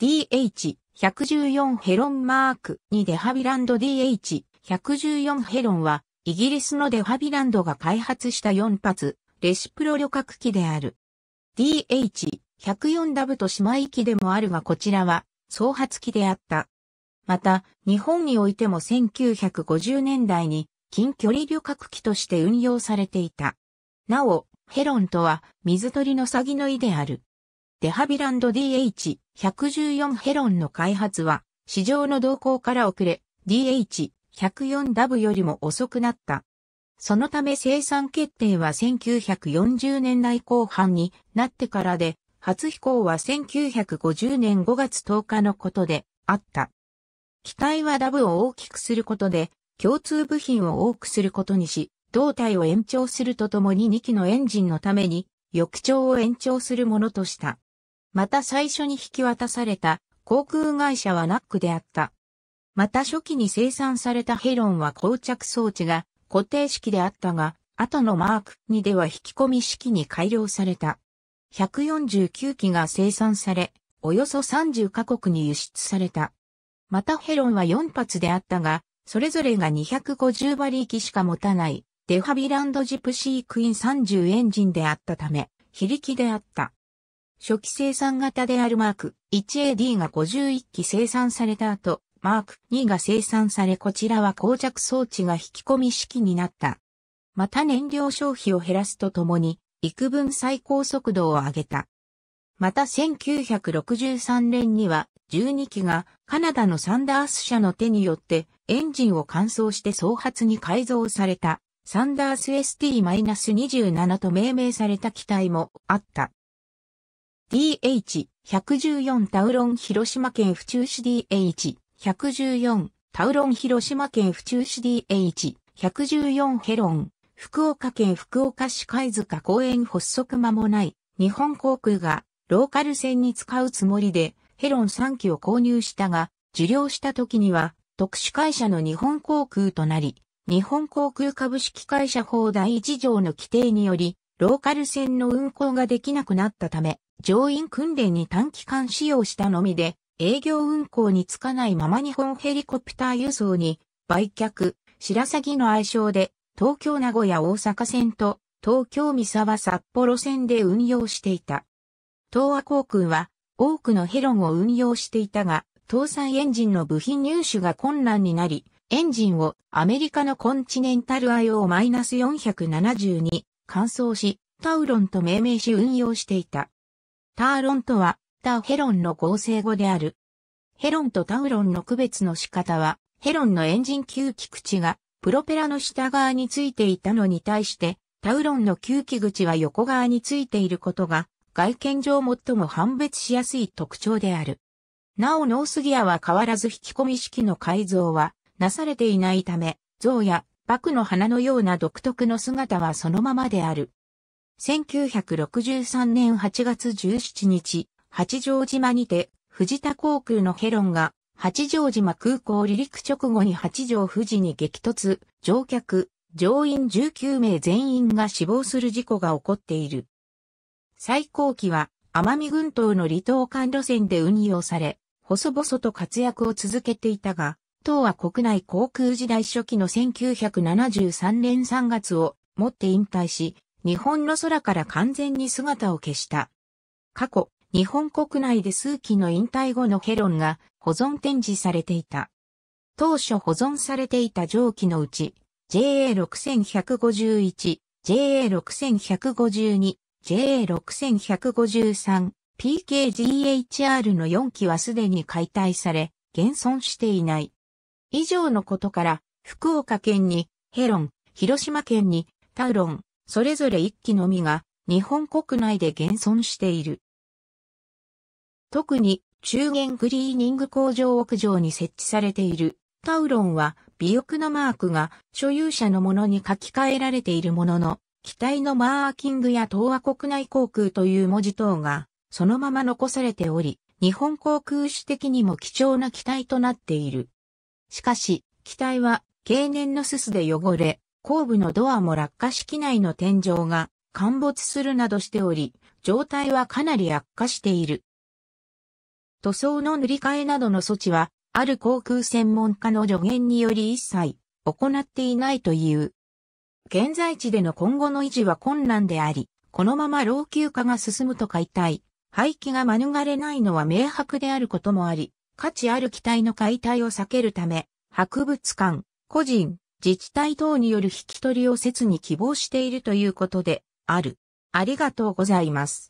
DH114 ヘロンマーク2デハビランド DH114 ヘロンはイギリスのデハビランドが開発した4発レシプロ旅客機である。DH104 ダブと姉妹機でもあるがこちらは創発機であった。また、日本においても1950年代に近距離旅客機として運用されていた。なお、ヘロンとは水鳥の詐欺の意である。デハビランド DH114 ヘロンの開発は、市場の動向から遅れ、DH104W よりも遅くなった。そのため生産決定は1940年代後半になってからで、初飛行は1950年5月10日のことであった。機体はダブを大きくすることで、共通部品を多くすることにし、胴体を延長するとともに2機のエンジンのために、翼長を延長するものとした。また最初に引き渡された航空会社はナックであった。また初期に生産されたヘロンは膠着装置が固定式であったが、後のマーク2では引き込み式に改良された。149機が生産され、およそ30カ国に輸出された。またヘロンは4発であったが、それぞれが250馬力しか持たないデハビランドジプシークイン30エンジンであったため、非力であった。初期生産型であるマーク 1AD が51機生産された後、マーク2が生産されこちらは膠着装置が引き込み式になった。また燃料消費を減らすとともに、幾分最高速度を上げた。また1963年には12機がカナダのサンダース社の手によってエンジンを乾燥して総発に改造されたサンダース ST-27 と命名された機体もあった。DH114 タウロン広島県府中市 DH114 タウロン広島県府中市 DH114 ヘロン福岡県福岡市貝塚公園発足間もない日本航空がローカル線に使うつもりでヘロン3機を購入したが受領した時には特殊会社の日本航空となり日本航空株式会社法第1条の規定によりローカル線の運航ができなくなったため乗員訓練に短期間使用したのみで、営業運行につかないまま日本ヘリコプター輸送に売却、白鷺の愛称で東京名古屋大阪線と東京三沢札幌線で運用していた。東亜航空は多くのヘロンを運用していたが、搭載エンジンの部品入手が困難になり、エンジンをアメリカのコンチネンタル IO-472 乾燥し、タウロンと命名し運用していた。ターロンとは、ターヘロンの合成語である。ヘロンとタウロンの区別の仕方は、ヘロンのエンジン吸気口が、プロペラの下側についていたのに対して、タウロンの吸気口は横側についていることが、外見上最も判別しやすい特徴である。なおノースギアは変わらず引き込み式の改造はなされていないため、像やバクの花のような独特の姿はそのままである。1963年8月17日、八丈島にて、藤田航空のヘロンが、八丈島空港離陸直後に八丈富士に激突、乗客、乗員19名全員が死亡する事故が起こっている。最高機は、奄美群島の離島間路線で運用され、細々と活躍を続けていたが、当は国内航空時代初期の1973年3月をもって引退し、日本の空から完全に姿を消した。過去、日本国内で数期の引退後のヘロンが保存展示されていた。当初保存されていた蒸気のうち、JA6151、JA6152、JA6153、PKGHR の4機はすでに解体され、現存していない。以上のことから、福岡県に、ヘロン、広島県に、タウロン、それぞれ1機のみが日本国内で現存している。特に中原クリーニング工場屋上に設置されているタウロンは尾翼のマークが所有者のものに書き換えられているものの、機体のマーキングや東亜国内航空という文字等がそのまま残されており、日本航空史的にも貴重な機体となっている。しかし、機体は経年のススで汚れ、後部のドアも落下式内の天井が陥没するなどしており、状態はかなり悪化している。塗装の塗り替えなどの措置は、ある航空専門家の助言により一切行っていないという。現在地での今後の維持は困難であり、このまま老朽化が進むと解体、廃棄が免れないのは明白であることもあり、価値ある機体の解体を避けるため、博物館、個人、自治体等による引き取りを切に希望しているということである。ありがとうございます。